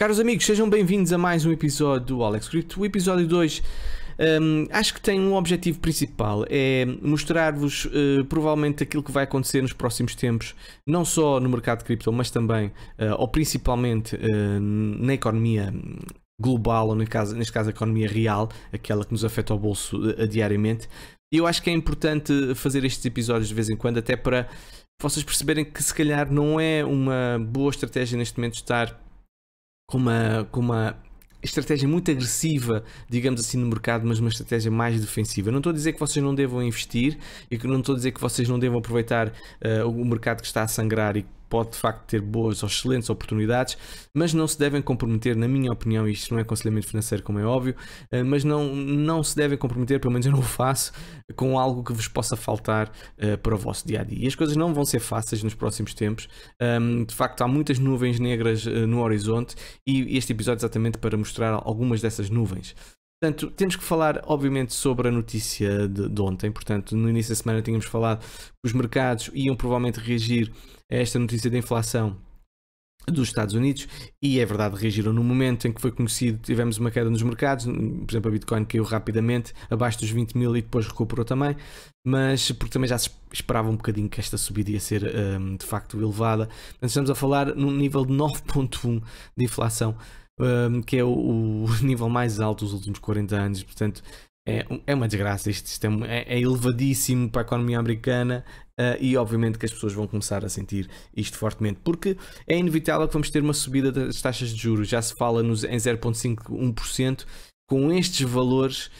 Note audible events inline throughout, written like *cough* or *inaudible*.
Caros amigos, sejam bem-vindos a mais um episódio do Alex Crypto. O episódio 2 um, acho que tem um objetivo principal: é mostrar-vos uh, provavelmente aquilo que vai acontecer nos próximos tempos, não só no mercado de cripto, mas também, uh, ou principalmente, uh, na economia global, ou neste caso, neste caso a economia real, aquela que nos afeta o bolso diariamente. E eu acho que é importante fazer estes episódios de vez em quando, até para vocês perceberem que se calhar não é uma boa estratégia neste momento estar com uma, com uma estratégia muito agressiva, digamos assim, no mercado, mas uma estratégia mais defensiva. Não estou a dizer que vocês não devam investir e que não estou a dizer que vocês não devam aproveitar uh, o mercado que está a sangrar e pode de facto ter boas ou excelentes oportunidades, mas não se devem comprometer, na minha opinião, isto não é aconselhamento financeiro, como é óbvio, eh, mas não, não se devem comprometer, pelo menos eu não o faço, com algo que vos possa faltar uh, para o vosso dia a dia. E as coisas não vão ser fáceis nos próximos tempos, um, de facto, há muitas nuvens negras uh, no horizonte e este episódio é exatamente para mostrar algumas dessas nuvens. Portanto, temos que falar, obviamente, sobre a notícia de, de, ontem. Portanto, no início da semana tínhamos falado que os mercados iam provavelmente reagir esta notícia da inflação dos Estados Unidos e é verdade reagiram no momento em que foi conhecido tivemos uma queda nos mercados por exemplo a Bitcoin caiu rapidamente abaixo dos 20 mil e depois recuperou também mas porque também já se esperava um bocadinho que esta subida ia ser um, de facto elevada estamos a falar num nível de 9.1 de inflação um, que é o, o, *laughs* nível mais alto dos últimos 40 anos portanto é, é uma desgraça este sistema é, é elevadíssimo para a economia americana Uh, e obviamente que as pessoas vão começar a sentir isto fortemente, porque é inevitável que vamos ter uma subida das taxas de juros, já se fala nos, em 0,51%, com estes valores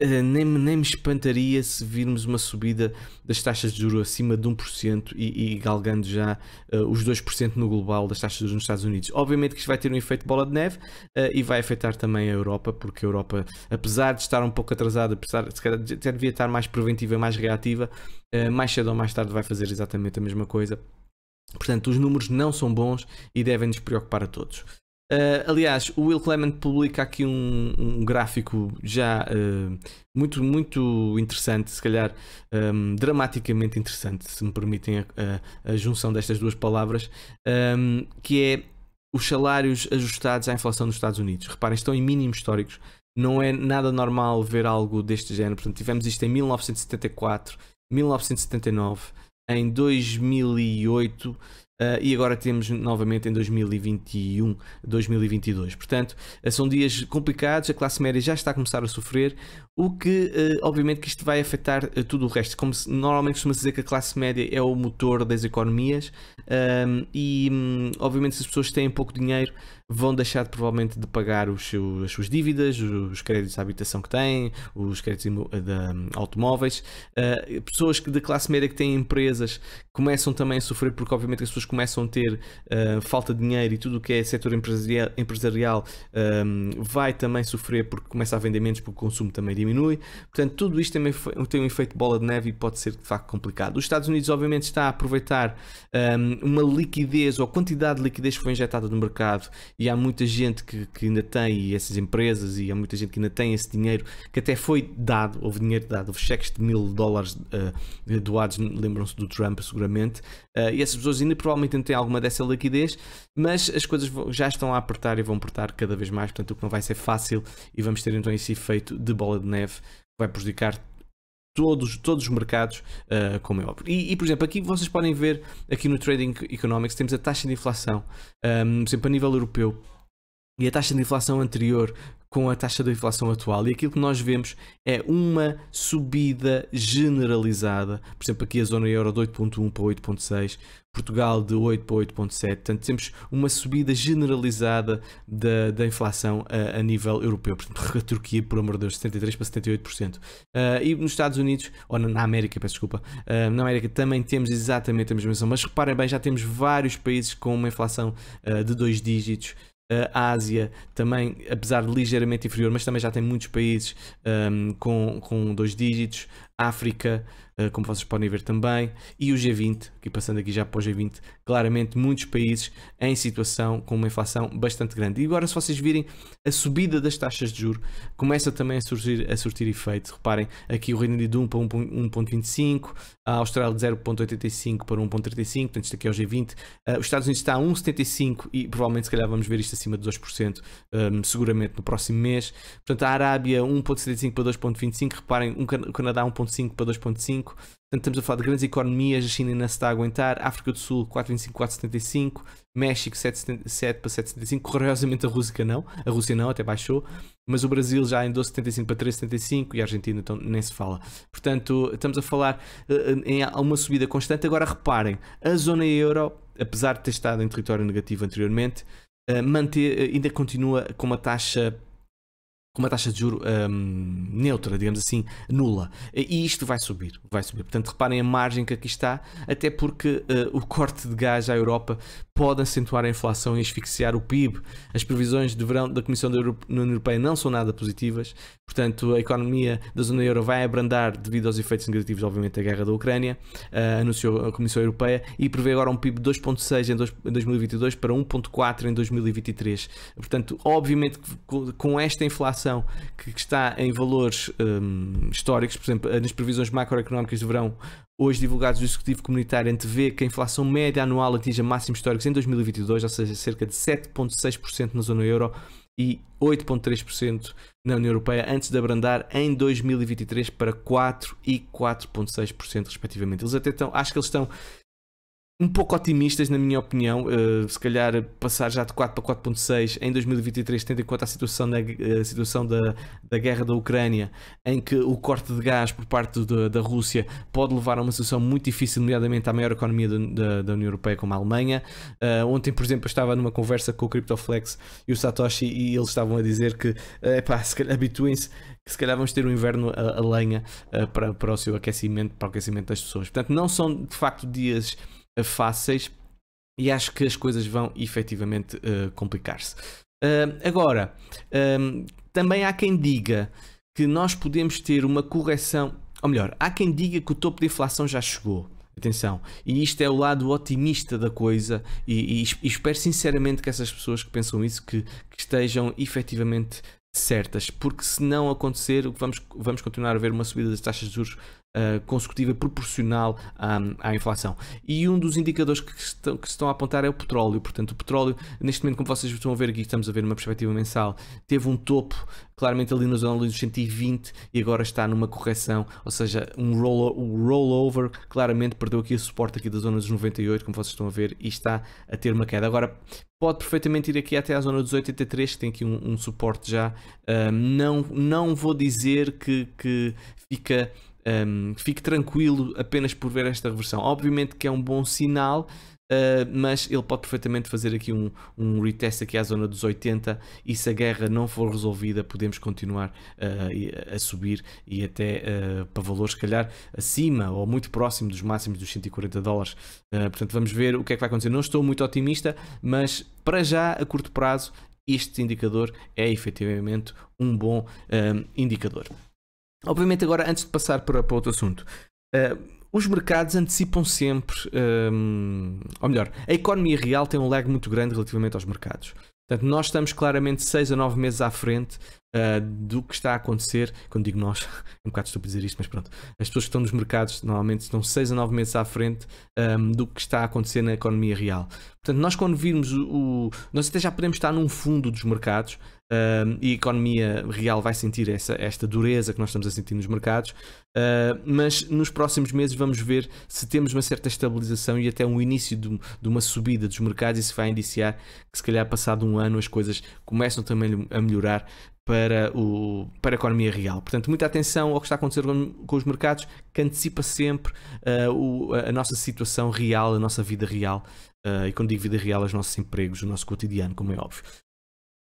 eh, nem, nem me espantaria se virmos uma subida das taxas de juros acima de 1% e, e galgando já uh, os 2% no global das taxas de juros nos Estados Unidos. Obviamente que isto vai ter um efeito bola de neve uh, e vai afetar também a Europa, porque a Europa, apesar de estar um pouco atrasada, apesar de calhar, até devia estar mais preventiva, mais reativa, uh, mais cedo ou mais tarde vai fazer exatamente a mesma coisa. Portanto, os números não são bons e devem nos preocupar a todos. Uh, aliás, o Will Clement publica aqui um, um gráfico já uh, muito, muito interessante, se calhar um, ehm, dramaticamente interessante, se me permitem a, a, a junção destas duas palavras, um, ehm, que é os salários ajustados à inflação nos Estados Unidos. Reparem, estão em mínimos históricos. Não é nada normal ver algo deste género. Portanto, tivemos isto em 1974, 1979, em 2008 Uh, e agora temos novamente em 2021, 2022. Portanto, ah, são dias complicados, a classe média já está a começar a sofrer, o que uh, obviamente que isto vai afetar uh, tudo o resto. Como se, normalmente costuma dizer que a classe média é o motor das economias um, e um, obviamente se as pessoas têm pouco dinheiro vão deixar provavelmente de pagar os seus, as suas dívidas, os créditos de habitação que têm, os créditos de hum, automóveis. pessoas que da classe média que têm empresas começam também a sofrer porque obviamente as pessoas pessoas começam a ter uh, falta de dinheiro e tudo o que é setor empresarial, empresarial um, ah, vai também sofrer porque começa a vender menos porque o consumo também diminui. Portanto, tudo isto também tem um efeito bola de neve e pode ser de facto complicado. Os Estados Unidos, obviamente, está a aproveitar um, ah, uma liquidez ou a quantidade de liquidez que foi injetada no mercado e há muita gente que, que ainda tem essas empresas e há muita gente que ainda tem esse dinheiro que até foi dado, houve dinheiro dado, houve cheques de mil dólares uh, doados, lembram-se do Trump seguramente, uh, e essas pessoas ainda provavelmente provavelmente ainda tem alguma dessa liquidez, mas as coisas já estão a apertar e vão apertar cada vez mais, portanto o que não vai ser fácil e vamos ter então esse efeito de bola de neve que vai prejudicar todos, todos os mercados, uh, como é óbvio. E, e, por exemplo, aqui vocês podem ver, aqui no Trading Economics, temos a taxa de inflação, um, ah, por exemplo, a nível europeu, e a taxa de inflação anterior com a taxa de inflação atual. E aquilo que nós vemos é uma subida generalizada. Por exemplo, aqui a zona euro de 8.1 para 8.6, Portugal de 8 para 8.7. Portanto, temos uma subida generalizada da, da inflação a, a nível europeu. Portanto, a Turquia, por amor de Deus, 73% para 78%. Uh, ah, e nos Estados Unidos, ou na, na América, peço desculpa, uh, na América também temos exatamente a mesma situação. Mas reparem bem, já temos vários países com uma inflação uh, de dois dígitos a Ásia também, apesar de ligeiramente inferior, mas também já tem muitos países um, com, com dois dígitos. África, eh, como vocês podem ver também, e o G20, aqui passando aqui já para o G20, claramente muitos países em situação com uma inflação bastante grande. E agora, se vocês virem a subida das taxas de juro, começa também a surtir, a surtir efeito. Reparem, aqui o Reino Unido 1 para 1.25, a Austrália de 0.85 para 1.35, portanto isto aqui é o G20, eh, os Estados Unidos está a 1.75 e provavelmente se calhar vamos ver isto acima de 2%, ehm, seguramente no próximo mês. Portanto, a Arábia 1.75 para 2.25, reparem, o Canadá 1.25 1.5 para 2.5. Portanto, estamos a falar de grandes economias. A China ainda se está a aguentar. África do Sul, 4.25, 4.75. México, 7.7 para 7.75. Curiosamente, a Rússia não. A Rússia não, até baixou. Mas o Brasil já em 12.75 para 3.75. E a Argentina, então, nem se fala. Portanto, estamos a falar eh, eh, em uma subida constante. Agora, reparem, a zona euro, apesar de ter estado em território negativo anteriormente, eh, manter, ainda continua com uma taxa com uma taxa de juro um, neutra, digamos assim, nula. E isto vai subir, vai subir. Portanto, reparem a margem que aqui está, até porque uh, o corte de gás à Europa pode acentuar a inflação e asfixiar o PIB. As previsões de verão da Comissão da União Europeia não são nada positivas, portanto, a economia da zona euro vai abrandar devido aos efeitos negativos, obviamente, da guerra da Ucrânia, uh, anunciou a Comissão Europeia, e prevê agora um PIB de 2,6 em 2022 para 1,4 em 2023. Portanto, obviamente, com esta inflação que está em valores um, ehm, históricos, por exemplo, eh, nas previsões macroeconómicas de verão hoje divulgados do Executivo Comunitário, antevê que a inflação média anual atinja máximos históricos em 2022, ou seja, cerca de 7,6% na zona euro e 8,3% na União Europeia, antes de abrandar em 2023 para 4% e 4,6%, respectivamente. Eles até estão, acho que eles estão um pouco otimistas, na minha opinião. Uh, se calhar passar já de 4 para 4.6 em 2023, tendo em conta a situação, da, eh, a situação da, da guerra da Ucrânia, em que o corte de gás por parte de, da Rússia pode levar a uma situação muito difícil, nomeadamente à maior economia de, de, da União Europeia, como a Alemanha. Uh, ontem, por exemplo, eu estava numa conversa com o CryptoFlex e o Satoshi e eles estavam a dizer que, epá, se calhar habituem-se se calhar vamos ter um inverno a, a lenha para, para o seu aquecimento, para o aquecimento das pessoas. Portanto, não são de facto dias eh, fáceis e acho que as coisas vão efetivamente uh, complicar-se. Uh, agora, ehm, também há quem diga que nós podemos ter uma correção, ou melhor, há quem diga que o topo de inflação já chegou. Atenção, e isto é o lado otimista da coisa, e, e, e espero sinceramente que essas pessoas que pensam isso que, que estejam efetivamente certas, porque se não acontecer, vamos, vamos continuar a ver uma subida das taxas de juros eh, consecutiva proporcional à, à, inflação. E um dos indicadores que estão, que estão a apontar é o petróleo. Portanto, o petróleo, neste momento, como vocês estão a ver aqui, estamos a ver uma perspectiva mensal, teve um topo claramente ali na zona dos 120 e agora está numa correção, ou seja, um, roll, rollover claramente perdeu aqui o suporte aqui da zona dos 98, como vocês estão a ver, e está a ter uma queda. Agora, pode perfeitamente ir aqui até à zona dos 83, que tem aqui um, um suporte já. Uh, não, não vou dizer que, que fica um, fique tranquilo apenas por ver esta reversão. Obviamente que é um bom sinal, uh, mas ele pode perfeitamente fazer aqui um, um retest aqui à zona dos 80 e se a guerra não for resolvida, podemos continuar uh, a subir e até uh, para valores, se calhar, acima ou muito próximo dos máximos dos 140 dólares. portanto, vamos ver o que é que vai acontecer. Não estou muito otimista, mas para já, a curto prazo, este indicador é efetivamente um bom um, indicador. Obviamente, agora, antes de passar para, para outro assunto, uh, os mercados antecipam sempre, ehm, ou melhor, a economia real tem um lag muito grande relativamente aos mercados. Portanto, nós estamos claramente 6 a 9 meses à frente uh, do que está a acontecer. Quando digo nós, *laughs* é um bocado estúpido dizer isto, mas pronto. As pessoas que estão nos mercados normalmente estão 6 a 9 meses à frente um, ehm, do que está a acontecer na economia real. Portanto, nós quando virmos o. Nós até já podemos estar num fundo dos mercados, ehm, e a economia real vai sentir essa, esta dureza que nós estamos a sentir nos mercados, uh, mas nos próximos meses vamos ver se temos uma certa estabilização e até um início de, de uma subida dos mercados. e Isso vai indiciar que, se calhar, passado um ano, as coisas começam também a melhorar para, o, para a economia real. Portanto, muita atenção ao que está a acontecer com, com os mercados, que antecipa sempre uh, o, a nossa situação real, a nossa vida real. Uh, e quando digo vida real, os nossos empregos, o nosso cotidiano, como é óbvio.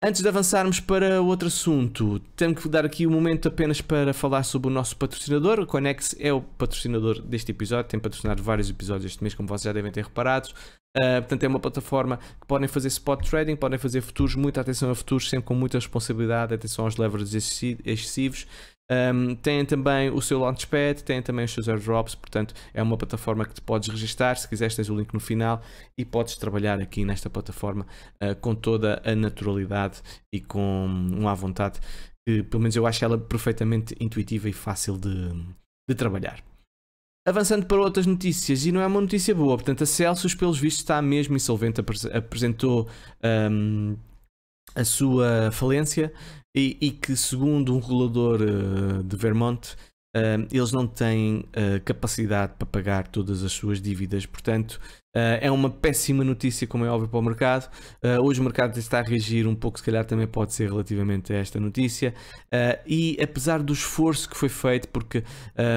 Antes de avançarmos para outro assunto, tenho que dar aqui um momento apenas para falar sobre o nosso patrocinador. O Conex é o patrocinador deste episódio, tem patrocinado vários episódios este mês, como vocês já devem ter reparado. Uh, portanto, é uma plataforma que podem fazer spot trading, podem fazer futuros, muita atenção a futuros, sempre com muita responsabilidade, atenção aos levers excessivos. Um, têm também o seu Launchpad, têm também os seus airdrops, portanto é uma plataforma que te podes registar, se quiseres tens o link no final e podes trabalhar aqui nesta plataforma uh, com toda a naturalidade e com uma vontade que pelo menos eu acho ela perfeitamente intuitiva e fácil de, de trabalhar. Avançando para outras notícias, e não é uma notícia boa, portanto, a Celsius, pelos vistos, está mesmo insolvente, apresentou um, a sua falência e, e, que, segundo um regulador uh, de Vermont, uh, eles não têm uh, capacidade para pagar todas as suas dívidas. Portanto, eh, é uma péssima notícia, como é óbvio, para o mercado. hoje o mercado está a reagir um pouco, se calhar também pode ser relativamente a esta notícia. e apesar do esforço que foi feito, porque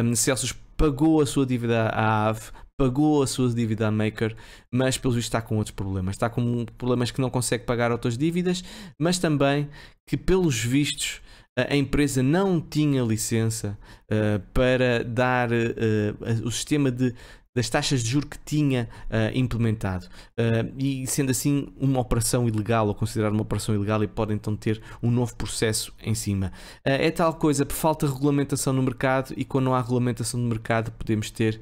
um, Celsius pagou a sua dívida à AVE, pagou a sua dívida à Maker, mas pelo visto está com outros problemas. Está com problemas que não consegue pagar outras dívidas, mas também que pelos vistos a empresa não tinha licença uh, para dar uh, o sistema de das taxas de juro que tinha uh, implementado. Uh, e sendo assim uma operação ilegal ou considerada uma operação ilegal e pode então ter um novo processo em cima. Uh, é tal coisa, por falta de regulamentação no mercado e quando não há regulamentação no mercado podemos ter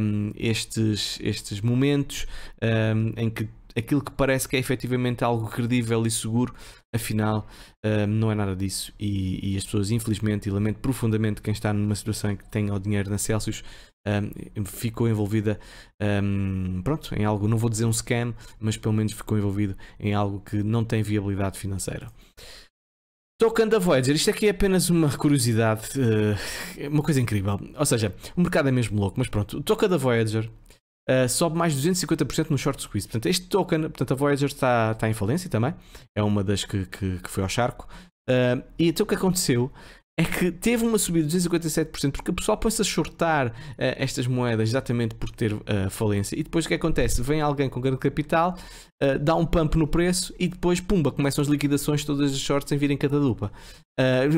um, estes, estes momentos um, em que aquilo que parece que é efetivamente algo credível e seguro, afinal um, não é nada disso. E, e, as pessoas, infelizmente, e lamento profundamente quem está numa situação em que tenha o dinheiro na Celsius, um, ficou envolvida um, pronto, em algo, não vou dizer um scam, mas pelo menos ficou envolvido em algo que não tem viabilidade financeira. Tocando a Voyager, isto aqui é apenas uma curiosidade, eh, uma coisa incrível. Ou seja, o mercado é mesmo louco, mas pronto, o token da Voyager uh, sobe mais 250% no short squeeze. Portanto, este token, portanto, a Voyager está, está em falência também, é uma das que, que, que foi ao charco. Uh, e então o que aconteceu é que teve uma subida de 257% porque o pessoal põe-se a shortar uh, estas moedas exatamente por ter uh, falência. E depois o é que acontece? Vem alguém com grande capital, uh, dá um pump no preço e depois, pumba, começam as liquidações todas as shorts em virem cada lupa.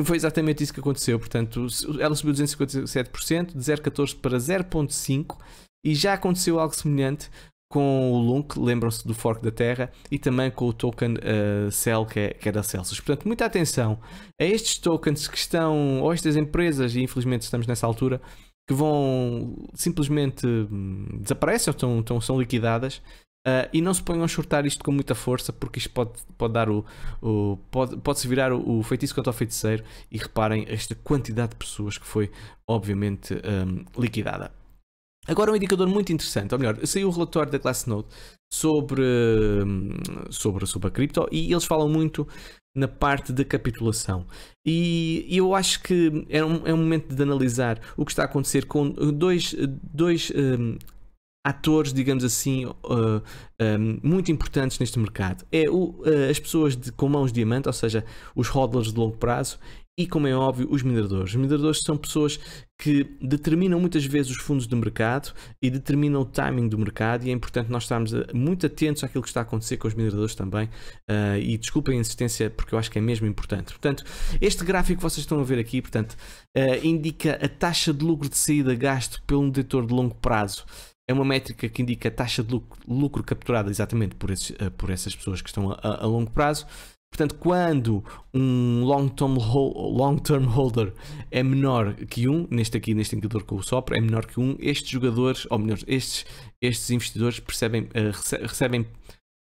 foi exatamente isso que aconteceu. Portanto, ela subiu 257%, de 0,14 para 0,5%. E já aconteceu algo semelhante com o Lunk, lembram-se do Fork da Terra, e também com o token uh, Cell, que é, que é da Celsius. Portanto, muita atenção a estes tokens que estão, ou estas empresas, e infelizmente estamos nessa altura, que vão simplesmente hum, desaparecem ou estão, estão, são liquidadas. Uh, e não se ponham a shortar isto com muita força, porque isto pode, pode dar o. o pode, pode se virar o, o, feitiço contra o feiticeiro. E reparem esta quantidade de pessoas que foi, obviamente, um, liquidada. Agora um indicador muito interessante, ou melhor, saiu o relatório da Glassnode sobre, hum, sobre, sobre a cripto e eles falam muito na parte da capitulação. E eu acho que é um, é um momento de analisar o que está a acontecer com dois, dois um, atores, digamos assim, uh, um, muito importantes neste mercado. É o, uh, as pessoas de, com mãos de diamante, ou seja, os hodlers de longo prazo, e, como é óbvio, os mineradores. Os mineradores são pessoas que determinam muitas vezes os fundos do mercado e determinam o timing do mercado e é importante nós estarmos eh, muito atentos àquilo que está a acontecer com os mineradores também uh, e desculpem a insistência porque eu acho que é mesmo importante. Portanto, este gráfico que vocês estão a ver aqui, portanto, uh, indica a taxa de lucro de saída gasto pelo detentor de longo prazo é uma métrica que indica a taxa de lucro, lucro capturada exatamente por, esses, por, essas pessoas que estão a, a longo prazo Portanto, quando um long-term long -term holder é menor que um, neste aqui, neste indicador que eu sopro, é menor que um, estes jogadores, ou melhor, estes, estes investidores percebem, uh, recebem,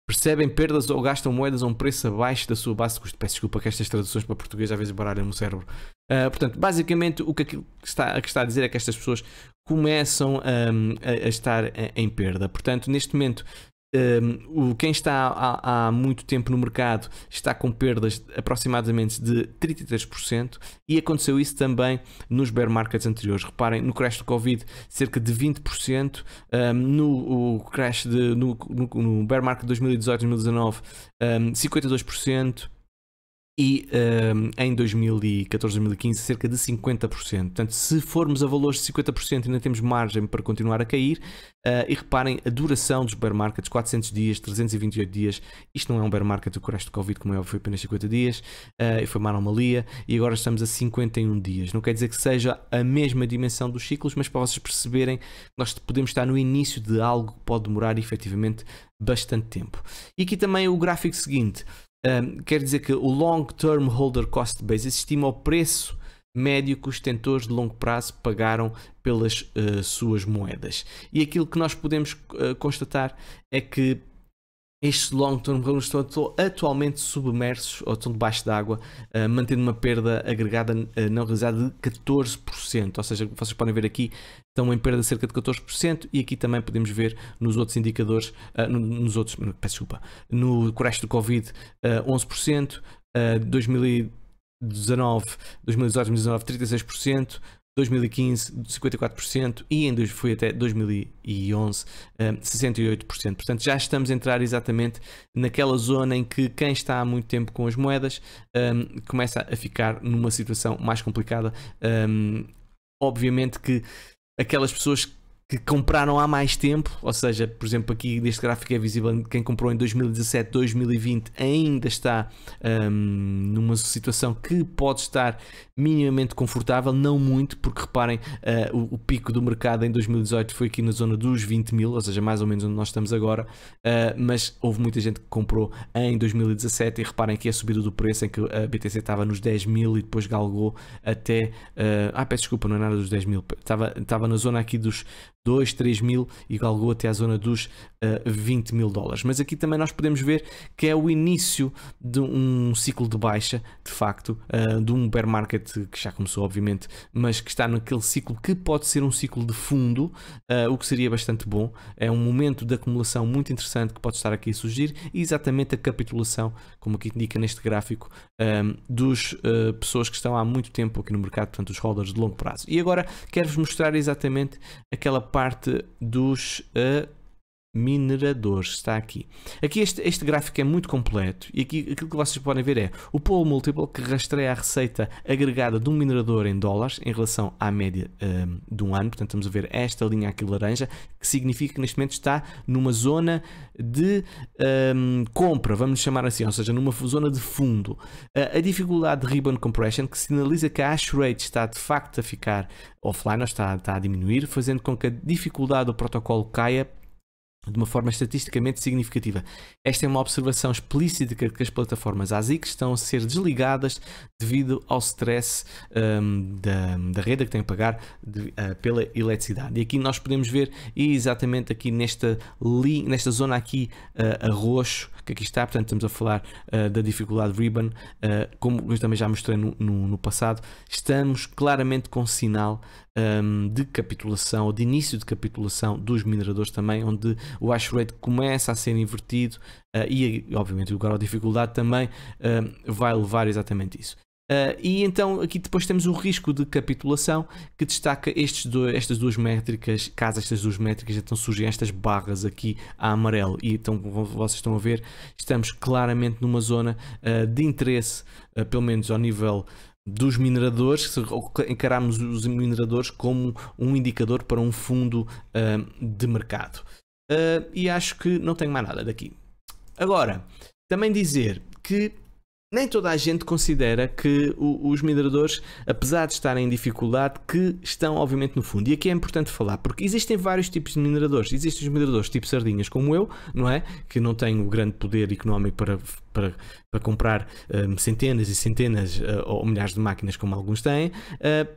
percebem perdas ou gastam moedas a um preço abaixo da sua base de custo. Peço desculpa que estas traduções para português às vezes baralham o cérebro. Uh, portanto, basicamente, o que, que, está, que está a dizer é que estas pessoas começam um, a, a, estar eh, em perda. Portanto, neste momento, um, o, quem está há, há, muito tempo no mercado está com perdas aproximadamente de 33% e aconteceu isso também nos bear markets anteriores. Reparem, no crash do Covid, cerca de 20%, um, no, crash de, no, no, no bear market 2018-2019, um, 52% e um, ehm, em 2014, 2015, cerca de 50%. Portanto, se formos a valores de 50%, ainda temos margem para continuar a cair. Uh, e reparem, a duração dos bear markets, 400 dias, 328 dias, isto não é um bear market, o crash do Covid, como é óbvio, foi apenas 50 dias, uh, foi uma anomalia, e agora estamos a 51 dias. Não quer dizer que seja a mesma dimensão dos ciclos, mas para vocês perceberem, nós podemos estar no início de algo que pode demorar efetivamente bastante tempo. E aqui também o gráfico seguinte, um, quer dizer que o Long Term Holder Cost Basis estima o preço médio que os detentores de longo prazo pagaram pelas uh, suas moedas. E aquilo que nós podemos uh, constatar é que estes long-term problemas estão atualmente submersos ou estão debaixo d'água, uh, mantendo uma perda agregada uh, não realizada de 14%. Ou seja, vocês podem ver aqui, estão em perda de cerca de 14% e aqui também podemos ver nos outros indicadores, uh, nos outros, peço desculpa, no crash do Covid, 11%, 2019, 2018, 2019, 36%, 2015 54% e em, foi até 2011 68%. Eh, Portanto, já estamos a entrar exatamente naquela zona em que quem está há muito tempo com as moedas um, eh, começa a ficar numa situação mais complicada. Um, eh, obviamente que aquelas pessoas que compraram há mais tempo, ou seja, por exemplo, aqui neste gráfico é visível quem comprou em 2017, 2020 ainda está um, numa situação que pode estar minimamente confortável, não muito, porque reparem, uh, o, o, pico do mercado em 2018 foi aqui na zona dos 20 mil, ou seja, mais ou menos onde nós estamos agora, uh, mas houve muita gente que comprou em 2017 e reparem que a subida do preço em que a BTC estava nos 10 mil e depois galgou até. Uh, ah, peço desculpa, não é nada dos 10 mil, estava, estava na zona aqui dos 2, 3 mil e galgou até a zona dos 20 mil dólares. Mas aqui também nós podemos ver que é o início de um ciclo de baixa, de facto, uh, de um bear market que já começou, obviamente, mas que está naquele ciclo que pode ser um ciclo de fundo, uh, o que seria bastante bom. É um momento de acumulação muito interessante que pode estar aqui a surgir e exatamente a capitulação, como aqui indica neste gráfico, um, dos uh, pessoas que estão há muito tempo aqui no mercado, portanto, os holders de longo prazo. E agora quero-vos mostrar exatamente aquela parte dos. Uh, mineradores. Está aqui. Aqui este, este gráfico é muito completo e aqui aquilo que vocês podem ver é o polo múltiplo que rastreia a receita agregada de um minerador em dólares em relação à média um, de um ano. Portanto, estamos a ver esta linha aqui laranja, que significa que neste momento está numa zona de um, compra, vamos chamar assim, ou seja, numa zona de fundo. a dificuldade de ribbon compression, que sinaliza que a hash rate está de facto a ficar offline, ou está, está a diminuir, fazendo com que a dificuldade do protocolo caia de uma forma estatisticamente significativa. Esta é uma observação explícita que as plataformas ASIC estão a ser desligadas devido ao stress um, da, da rede que tem a pagar de, uh, pela eletricidade. E aqui nós podemos ver exatamente aqui nesta, li, nesta zona aqui uh, ah, a roxo que aqui está. Portanto, estamos a falar uh, da dificuldade Ribbon, uh, como eu também já mostrei no, no, no passado. Estamos claramente com sinal um, ehm, de capitulação ou de início de capitulação dos mineradores também, onde o hash rate começa a ser invertido uh, e, obviamente, o grau de dificuldade também ehm, vai levar exatamente isso. Uh, e então aqui depois temos o risco de capitulação que destaca estes do, estas duas métricas, caso estas duas métricas então surgem estas barras aqui a amarelo e então como vocês estão a ver estamos claramente numa zona uh, de interesse, uh, pelo menos ao nível dos mineradores, se encararmos os mineradores como um indicador para um fundo de mercado. e acho que não tenho mais nada daqui. Agora, também dizer que nem toda a gente considera que o, os mineradores, apesar de estarem em dificuldade, que estão obviamente no fundo. E aqui é importante falar, porque existem vários tipos de mineradores. Existem os mineradores tipo sardinhas, como eu, não é? Que não têm o grande poder económico para, para, para comprar um, centenas e centenas uh, ou milhares de máquinas, como alguns têm. Uh,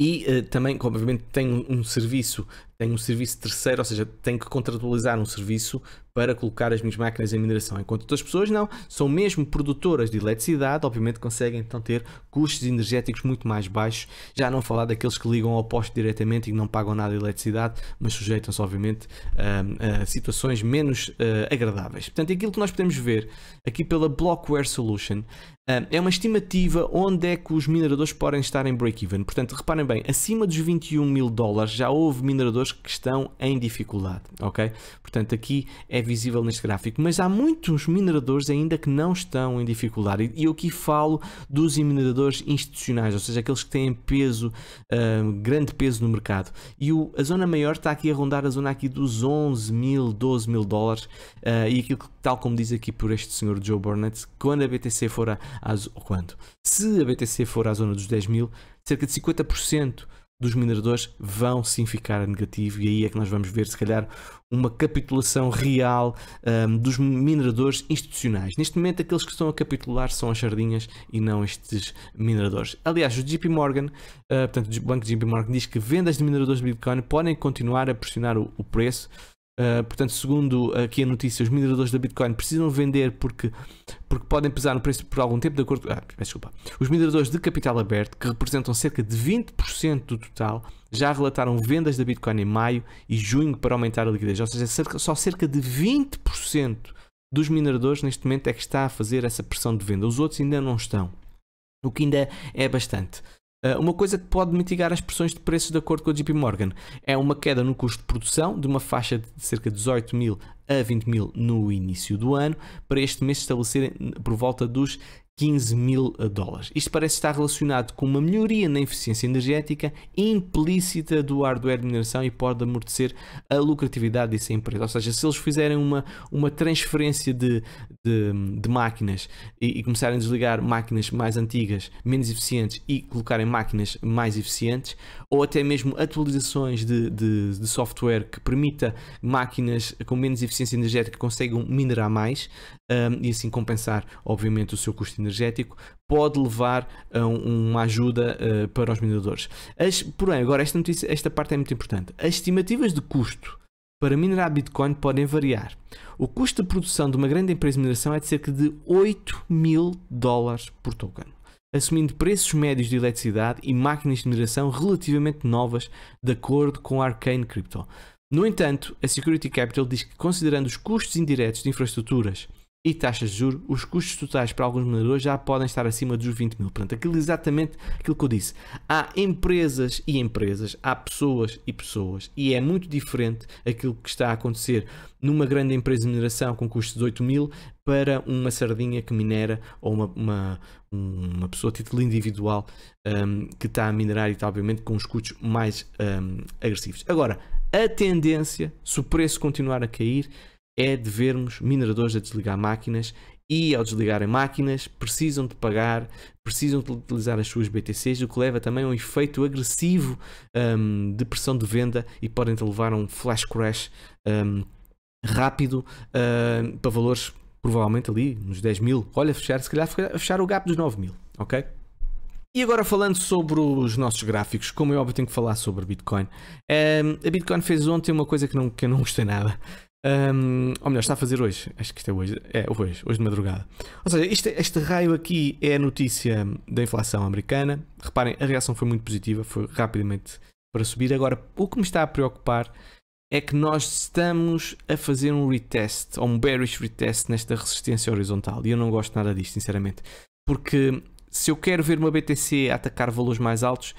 e uh, também, obviamente, tem um, um serviço tenho um serviço terceiro, ou seja, tenho que contratualizar um serviço para colocar as minhas máquinas em mineração. Enquanto outras pessoas não, são mesmo produtoras de eletricidade, obviamente conseguem então ter custos energéticos muito mais baixos, já não falar daqueles que ligam ao posto diretamente e não pagam nada de eletricidade, mas sujeitam-se obviamente a, a, situações menos eh, agradáveis. Portanto, aquilo que nós podemos ver aqui pela Blockware Solution eh, é uma estimativa onde é que os mineradores podem estar em break-even. Portanto, reparem bem, acima dos 21 mil dólares já houve mineradores que estão em dificuldade, ok? Portanto, aqui é visível neste gráfico, mas há muitos mineradores ainda que não estão em dificuldade. E eu aqui falo dos mineradores institucionais, ou seja, aqueles que têm peso, ah, grande peso no mercado. E o, a zona maior está aqui a rondar a zona aqui dos 11 mil, 12 mil dólares. Uh, e aquilo que, tal como diz aqui por este senhor Joe Burnett, quando a BTC for a, a quando? Se a BTC for à zona dos 10 mil, cerca de 50% dos mineradores vão sim ficar a negativo e aí é que nós vamos ver se calhar uma capitulação real um, dos mineradores institucionais. Neste momento aqueles que estão a capitular são as sardinhas e não estes mineradores. Aliás, o JP Morgan, uh, portanto o banco JP Morgan diz que vendas de mineradores de Bitcoin podem continuar a pressionar o, o preço Uh, portanto, segundo aqui a notícia, os mineradores da Bitcoin precisam vender porque, porque podem pesar no preço por algum tempo, de acordo. Ah, desculpa. Os mineradores de capital aberto, que representam cerca de 20% do total, já relataram vendas da Bitcoin em maio e junho para aumentar a liquidez. Ou seja, cerca, só cerca de 20% dos mineradores neste momento é que está a fazer essa pressão de venda. Os outros ainda não estão. O que ainda é bastante. Ah, uma coisa que pode mitigar as pressões de preços de acordo com a JP Morgan é uma queda no custo de produção de uma faixa de cerca de 18 mil a 20 mil no início do ano, para este mês estabelecerem por volta dos 15 mil eh, dólares. Isto parece estar relacionado com uma melhoria na eficiência energética implícita do hardware de mineração e pode amortecer a lucratividade dessa empresa. Ou seja, se eles fizerem uma, uma transferência de, de, de máquinas e, e, começarem a desligar máquinas mais antigas, menos eficientes e colocarem máquinas mais eficientes, ou até mesmo atualizações de, de, de software que permita máquinas com menos eficiência energética consigam minerar mais, um, e assim compensar, obviamente, o seu custo energético, pode levar a um, uma ajuda uh, para os mineradores. As, porém, agora, esta, notícia, esta parte é muito importante. As estimativas de custo para minerar Bitcoin podem variar. O custo de produção de uma grande empresa de mineração é de cerca de 8 mil dólares por token assumindo preços médios de eletricidade e máquinas de mineração relativamente novas, de acordo com a Arcane Crypto. No entanto, a Security Capital diz que, considerando os custos indiretos de infraestruturas e taxas de juros, os custos totais para alguns mineradores já podem estar acima dos 20 mil. Portanto, aquilo é exatamente aquilo que eu disse. Há empresas e empresas, há pessoas e pessoas, e é muito diferente aquilo que está a acontecer numa grande empresa de mineração com custos de 8 mil para uma sardinha que minera ou uma, uma, uma pessoa a título individual um, que está a minerar e está, obviamente, com os custos mais um, agressivos. Agora, a tendência, se o preço continuar a cair, é de vermos mineradores a desligar máquinas e ao desligarem máquinas precisam de pagar, precisam de utilizar as suas BTCs, o que leva também a um efeito agressivo um, de pressão de venda e podem levar a um flash crash um, rápido hum, para valores provavelmente ali nos 10 mil. Olha, fechar, se calhar fechar o gap dos 9 mil, ok? E agora falando sobre os nossos gráficos, como é óbvio tenho que falar sobre Bitcoin. Hum, a Bitcoin fez ontem uma coisa que, não, que eu não gostei nada. Um, ou melhor, está a fazer hoje. Acho que isto é hoje. É hoje, hoje de madrugada. Ou seja, este, este raio aqui é a notícia da inflação americana. Reparem, a reação foi muito positiva, foi rapidamente para subir. Agora, o que me está a preocupar é que nós estamos a fazer um retest, ou um bearish retest nesta resistência horizontal. E eu não gosto nada disto, sinceramente. Porque se eu quero ver uma BTC atacar valores mais altos,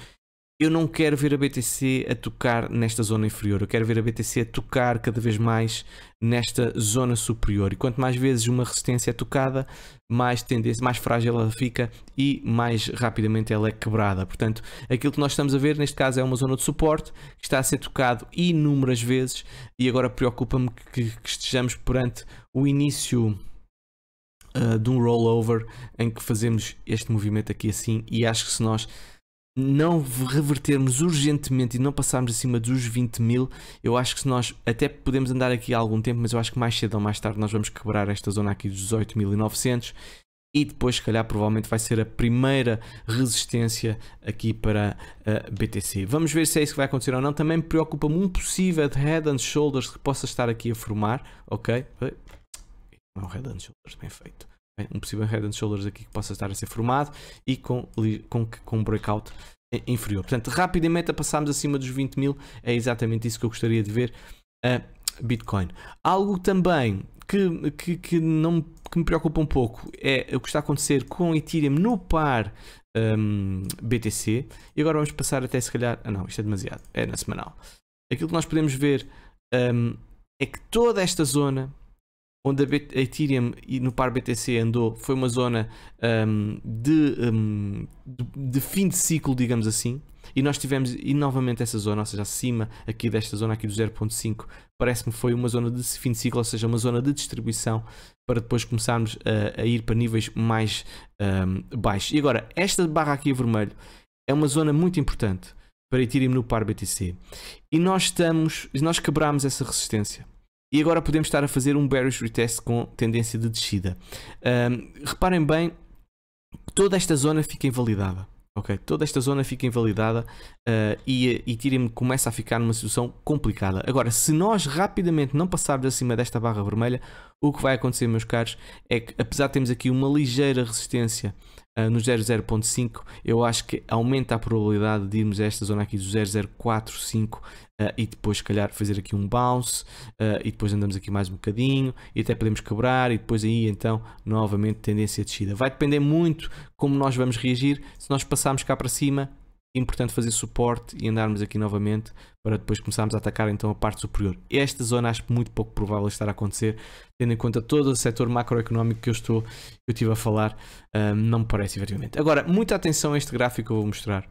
eu não quero ver a BTC a tocar nesta zona inferior, eu quero ver a BTC a tocar cada vez mais nesta zona superior. E quanto mais vezes uma resistência é tocada, mais tendência, mais frágil ela fica e mais rapidamente ela é quebrada. Portanto, aquilo que nós estamos a ver neste caso é uma zona de suporte que está a ser tocado inúmeras vezes e agora preocupa-me que, que estejamos perante o início uh, de um rollover em que fazemos este movimento aqui assim e acho que se nós não revertermos urgentemente e não passarmos acima dos 20 mil, eu acho que se nós até podemos andar aqui há algum tempo, mas eu acho que mais cedo ou mais tarde nós vamos quebrar esta zona aqui dos 18.900 e depois, se calhar, provavelmente vai ser a primeira resistência aqui para a eh, BTC. Vamos ver se é isso que vai acontecer ou não. Também me preocupa-me um possível head and shoulders que possa estar aqui a formar, ok? Não, é head and shoulders bem feito um possível head and shoulders aqui que possa estar a ser formado e com, com, com breakout inferior. Portanto, rapidamente a passarmos acima dos 20 mil, é exatamente isso que eu gostaria de ver a Bitcoin. Algo também que, que, que, não, que me preocupa um pouco é o que está a acontecer com Ethereum no par um, BTC. E agora vamos passar até se calhar. Ah, não, isto é demasiado. É na semanal. Aquilo que nós podemos ver um, é que toda esta zona onde a Ethereum e no par BTC andou foi uma zona um, de, um, de, de, fim de ciclo, digamos assim. E nós tivemos e novamente essa zona, ou seja, acima aqui desta zona aqui do 0.5, parece-me foi uma zona de fim de ciclo, ou seja, uma zona de distribuição para depois começarmos a, a ir para níveis mais um, baixos. E agora, esta barra aqui a vermelho é uma zona muito importante para Ethereum no par BTC. E nós estamos, nós quebramos essa resistência. E agora podemos estar a fazer um bearish retest com tendência de descida. Um, reparem bem, toda esta zona fica invalidada. Ok, toda esta zona fica invalidada uh, e, e me começa a ficar numa situação complicada. Agora, se nós rapidamente não passarmos acima desta barra vermelha, o que vai acontecer, meus caros, é que apesar de termos aqui uma ligeira resistência uh, no 0,0.5, eu acho que aumenta a probabilidade de irmos a esta zona aqui do 0,045 uh, e depois se calhar fazer aqui um bounce uh, e depois andamos aqui mais um bocadinho e até podemos quebrar e depois aí então novamente tendência de descida. Vai depender muito como nós vamos reagir, se nós passarmos cá para cima importante fazer suporte e andarmos aqui novamente para depois começarmos a atacar então a parte superior. Esta zona acho muito pouco provável estar a acontecer, tendo em conta todo o setor macroeconómico que eu estou, eu estive a falar, um, não me parece efetivamente. Agora, muita atenção a este gráfico que eu vou mostrar.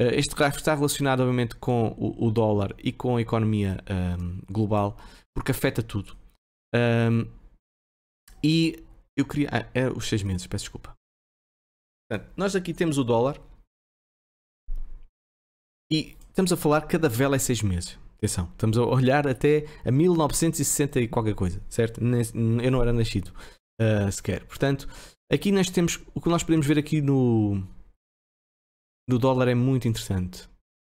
Uh, este gráfico está relacionado obviamente com o, o dólar e com a economia um, global, porque afeta tudo. Um, e eu queria... Ah, é os seis meses, peço desculpa. Portanto, nós aqui temos o dólar, e estamos a falar que cada vela é 6 meses. Atenção, estamos a olhar até a 1960 e qualquer coisa, certo? Eu não era nascido uh, sequer. Portanto, aqui nós temos o que nós podemos ver aqui no, no dólar é muito interessante.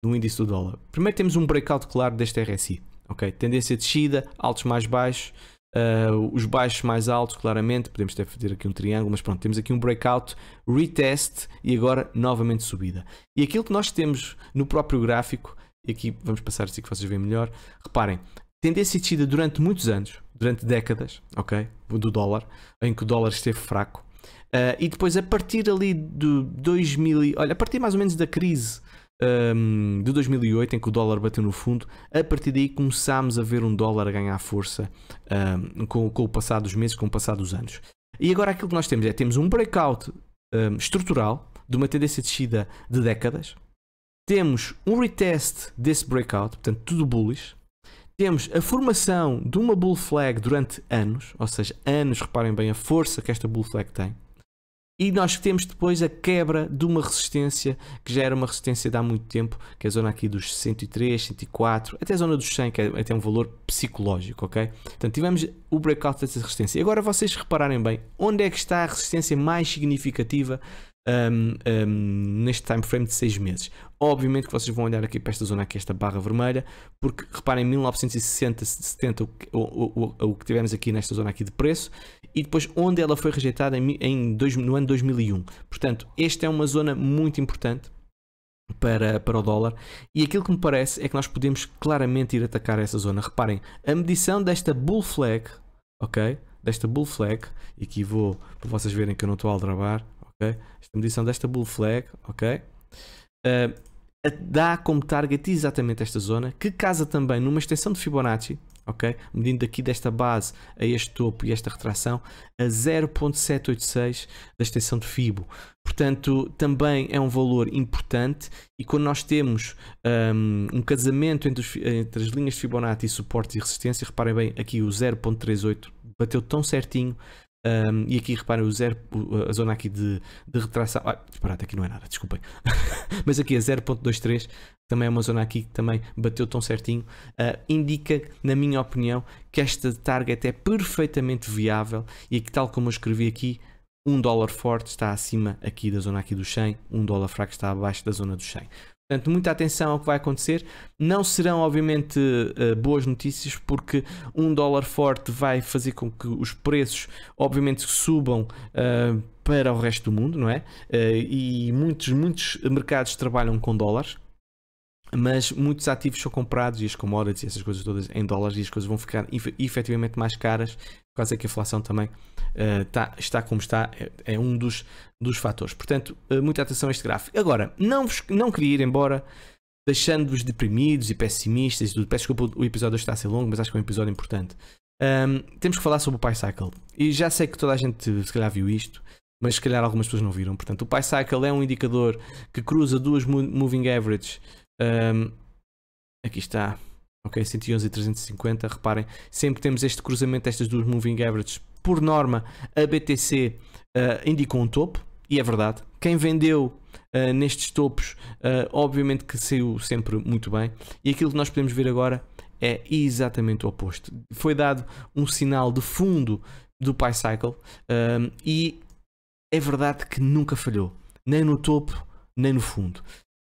No índice do dólar. Primeiro temos um breakout claro deste RSI. Ok, tendência descida, altos mais baixos Uh, os baixos mais altos, claramente, podemos até fazer aqui um triângulo, mas pronto, temos aqui um breakout, retest e agora novamente subida. E aquilo que nós temos no próprio gráfico, e aqui vamos passar assim que vocês veem melhor, reparem, tendência de descida durante muitos anos, durante décadas, ok, do dólar, em que o dólar esteve fraco, uh, e depois a partir ali de 2000, olha, a partir mais ou menos da crise um, de 2008, em que o dólar bateu no fundo, a partir daí começámos a ver um dólar ganhar força um, com, com, o passar dos meses, com o passar dos anos. E agora aquilo que nós temos é temos um breakout um, estrutural de uma tendência descida de décadas, temos um retest desse breakout, portanto tudo bullish, temos a formação de uma bull flag durante anos, ou seja, anos, reparem bem a força que esta bull flag tem. E nós temos depois a quebra de uma resistência que já era uma resistência de há muito tempo, que é a zona aqui dos 103, 104, até a zona dos 100, que é até um valor psicológico, ok? Portanto, tivemos o breakout dessa resistência. E agora vocês repararem bem, onde é que está a resistência mais significativa um, um, neste time frame de 6 meses. Obviamente que vocês vão olhar aqui para esta zona aqui, esta barra vermelha, porque reparem, 1960, 70, o, o, o, o que tivemos aqui nesta zona aqui de preço, e depois onde ela foi rejeitada em, em dois, no ano 2001. Portanto, esta é uma zona muito importante para, para o dólar. E aquilo que me parece é que nós podemos claramente ir atacar essa zona. Reparem, a medição desta bull flag, ok? Desta bull flag, e aqui vou para vocês verem que eu não estou a aldrabar, ok? Esta medição desta bull flag, ok? Uh, dá como target exatamente esta zona, que casa também numa extensão de Fibonacci, ok? Medindo daqui desta base a este topo e esta retração a 0.786 da extensão de FIBO. Portanto, também é um valor importante e quando nós temos um, um casamento entre, os, entre, as linhas de Fibonacci, suporte e resistência, reparem bem aqui o 0.38 bateu tão certinho um, e aqui reparem o zero, a zona aqui de, de retração. Ah, disparate, aqui não é nada, desculpem. *laughs* Mas aqui a 0.23 também é uma zona aqui que também bateu tão certinho. Uh, indica, na minha opinião, que esta target é perfeitamente viável e que, tal como eu escrevi aqui, um dólar forte está acima aqui da zona aqui do 100, um dólar fraco está abaixo da zona do 100. Portanto, muita atenção ao que vai acontecer. Não serão, obviamente, eh, boas notícias, porque um dólar forte vai fazer com que os preços, obviamente, subam eh, para o resto do mundo, não é? Eh, e muitos, muitos mercados trabalham com dólares mas muitos ativos são comprados e as commodities e essas coisas todas em dólares e as coisas vão ficar efetivamente mais caras, por causa é que a inflação também uh, está como está, é, é, um dos, dos fatores. Portanto, uh, muita atenção a este gráfico. Agora, não, vos, não queria ir embora deixando-vos deprimidos e pessimistas. e tudo Peço desculpa, o episódio está a ser longo, mas acho que é um episódio importante. Um, temos que falar sobre o PyCycle. E já sei que toda a gente se calhar viu isto, mas se calhar algumas pessoas não viram. Portanto, o PyCycle é um indicador que cruza duas moving averages um, aqui está. Ok, 111 e 350. Reparem, sempre temos este cruzamento destas duas moving averages. Por norma, a BTC uh, ah, um topo, e é verdade. Quem vendeu uh, nestes topos, uh, obviamente que saiu sempre muito bem. E aquilo que nós podemos ver agora é exatamente o oposto. Foi dado um sinal de fundo do Pi Cycle um, e é verdade que nunca falhou, nem no topo, nem no fundo.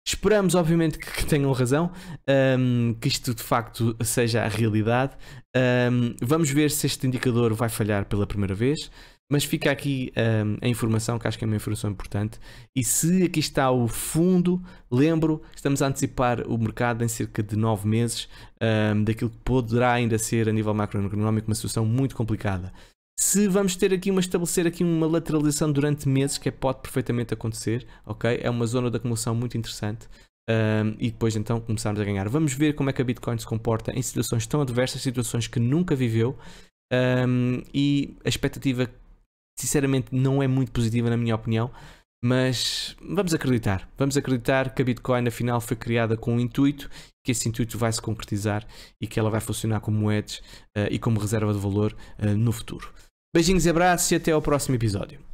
Esperamos, obviamente, que, tenham razão, um, que isto de facto seja a realidade. Um, vamos ver se este indicador vai falhar pela primeira vez, mas fica aqui um, a informação, que acho que é uma informação importante. E se aqui está o fundo, lembro, estamos a antecipar o mercado em cerca de nove meses daquilo que poderá ainda ser, a nível macroeconómico, uma situação muito complicada se vamos ter aqui uma estabelecer aqui uma lateralização durante meses, que é, pode perfeitamente acontecer, ok? É uma zona de acumulação muito interessante. Um, e depois então começarmos a ganhar. Vamos ver como é que a Bitcoin se comporta em situações tão adversas, situações que nunca viveu. Um, e a expectativa, sinceramente, não é muito positiva, na minha opinião. Mas vamos acreditar, vamos acreditar que a Bitcoin afinal foi criada com um intuito, que esse intuito vai se concretizar e que ela vai funcionar como moedas uh, eh, e como reserva de valor uh, no futuro. Beijinhos e abraços e até ao próximo episódio.